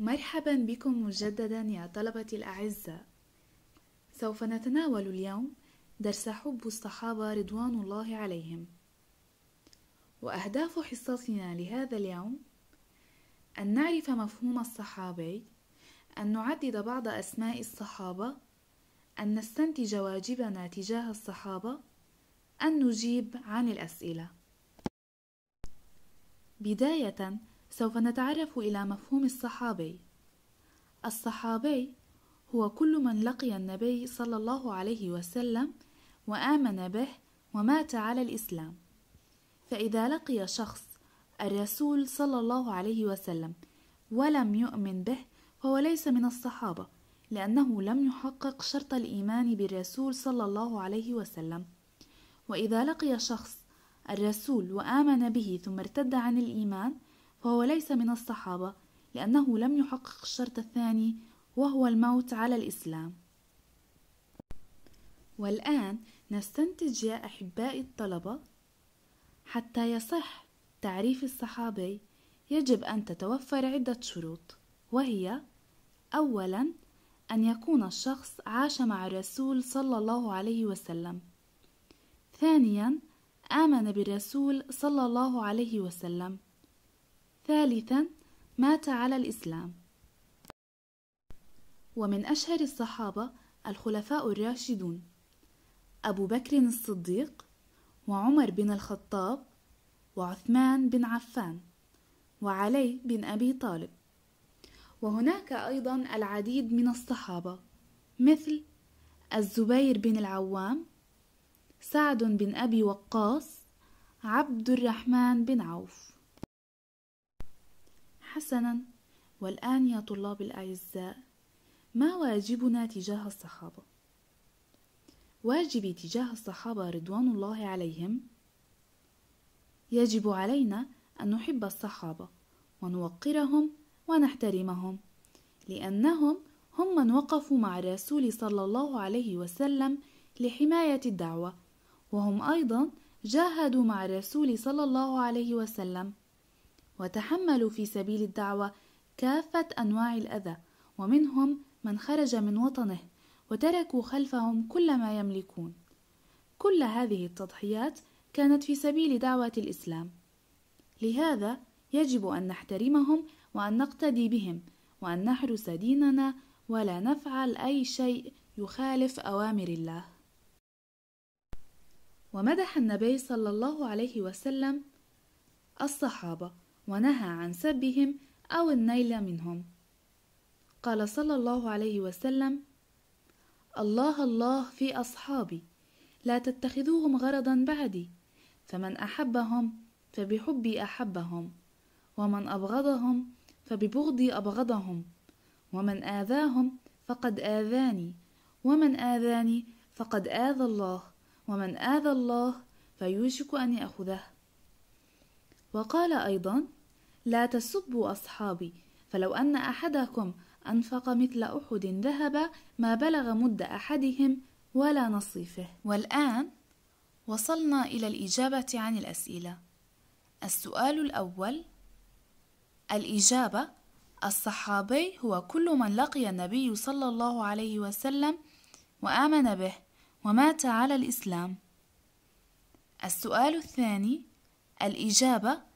مرحبا بكم مجددا يا طلبة الأعزاء سوف نتناول اليوم درس حب الصحابة رضوان الله عليهم وأهداف حصتنا لهذا اليوم أن نعرف مفهوم الصحابي أن نعدد بعض أسماء الصحابة أن نستنتج واجبنا تجاه الصحابة أن نجيب عن الأسئلة بداية سوف نتعرف إلى مفهوم الصحابي الصحابي هو كل من لقي النبي صلى الله عليه وسلم وآمن به ومات على الإسلام فإذا لقي شخص الرسول صلى الله عليه وسلم ولم يؤمن به فهو ليس من الصحابة لأنه لم يحقق شرط الإيمان بالرسول صلى الله عليه وسلم وإذا لقي شخص الرسول وآمن به ثم ارتد عن الإيمان فهو ليس من الصحابة لأنه لم يحقق الشرط الثاني وهو الموت على الإسلام والآن نستنتج يا أحبائي الطلبة حتى يصح تعريف الصحابي يجب أن تتوفر عدة شروط وهي أولا أن يكون الشخص عاش مع الرسول صلى الله عليه وسلم ثانيا آمن بالرسول صلى الله عليه وسلم ثالثا مات على الإسلام ومن أشهر الصحابة الخلفاء الراشدون أبو بكر الصديق وعمر بن الخطاب وعثمان بن عفان وعلي بن أبي طالب وهناك أيضا العديد من الصحابة مثل الزبير بن العوام سعد بن أبي وقاص عبد الرحمن بن عوف حسنا والآن يا طلاب الأعزاء ما واجبنا تجاه الصحابة؟ واجبي تجاه الصحابة رضوان الله عليهم يجب علينا أن نحب الصحابة ونوقرهم ونحترمهم لأنهم هم من وقفوا مع الرسول صلى الله عليه وسلم لحماية الدعوة وهم أيضا جاهدوا مع الرسول صلى الله عليه وسلم وتحملوا في سبيل الدعوة كافة أنواع الأذى ومنهم من خرج من وطنه وتركوا خلفهم كل ما يملكون كل هذه التضحيات كانت في سبيل دعوة الإسلام لهذا يجب أن نحترمهم وأن نقتدي بهم وأن نحرس ديننا ولا نفعل أي شيء يخالف أوامر الله ومدح النبي صلى الله عليه وسلم الصحابة ونهى عن سبهم أو النيل منهم قال صلى الله عليه وسلم الله الله في أصحابي لا تتخذوهم غرضا بعدي فمن أحبهم فبحبي أحبهم ومن أبغضهم فببغضي أبغضهم ومن آذاهم فقد آذاني ومن آذاني فقد آذى الله ومن آذى الله فيوشك أن يأخذه وقال أيضا لا تسبوا أصحابي فلو أن أحدكم أنفق مثل أحد ذهب ما بلغ مد أحدهم ولا نصيفه والآن وصلنا إلى الإجابة عن الأسئلة السؤال الأول الإجابة الصحابي هو كل من لقي النبي صلى الله عليه وسلم وآمن به ومات على الإسلام السؤال الثاني الإجابة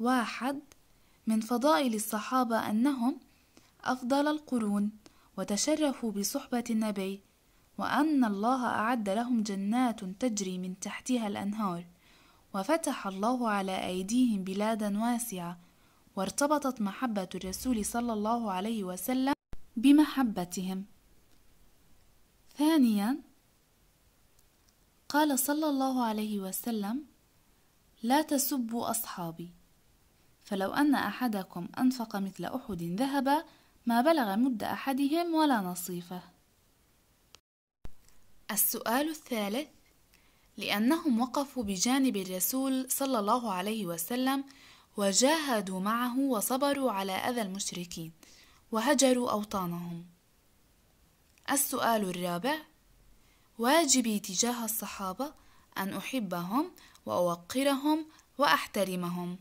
واحد من فضائل الصحابة أنهم أفضل القرون وتشرفوا بصحبة النبي وأن الله أعد لهم جنات تجري من تحتها الأنهار وفتح الله على أيديهم بلادا واسعة وارتبطت محبة الرسول صلى الله عليه وسلم بمحبتهم ثانيا قال صلى الله عليه وسلم لا تسبوا أصحابي فلو أن أحدكم أنفق مثل أحد ذهبا ما بلغ مد أحدهم ولا نصيفه السؤال الثالث لأنهم وقفوا بجانب الرسول صلى الله عليه وسلم وجاهدوا معه وصبروا على أذى المشركين وهجروا أوطانهم السؤال الرابع واجبي تجاه الصحابة أن أحبهم وأوقرهم وأحترمهم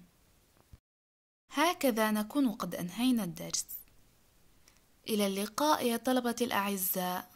هكذا نكون قد أنهينا الدرس إلى اللقاء يا طلبة الأعزاء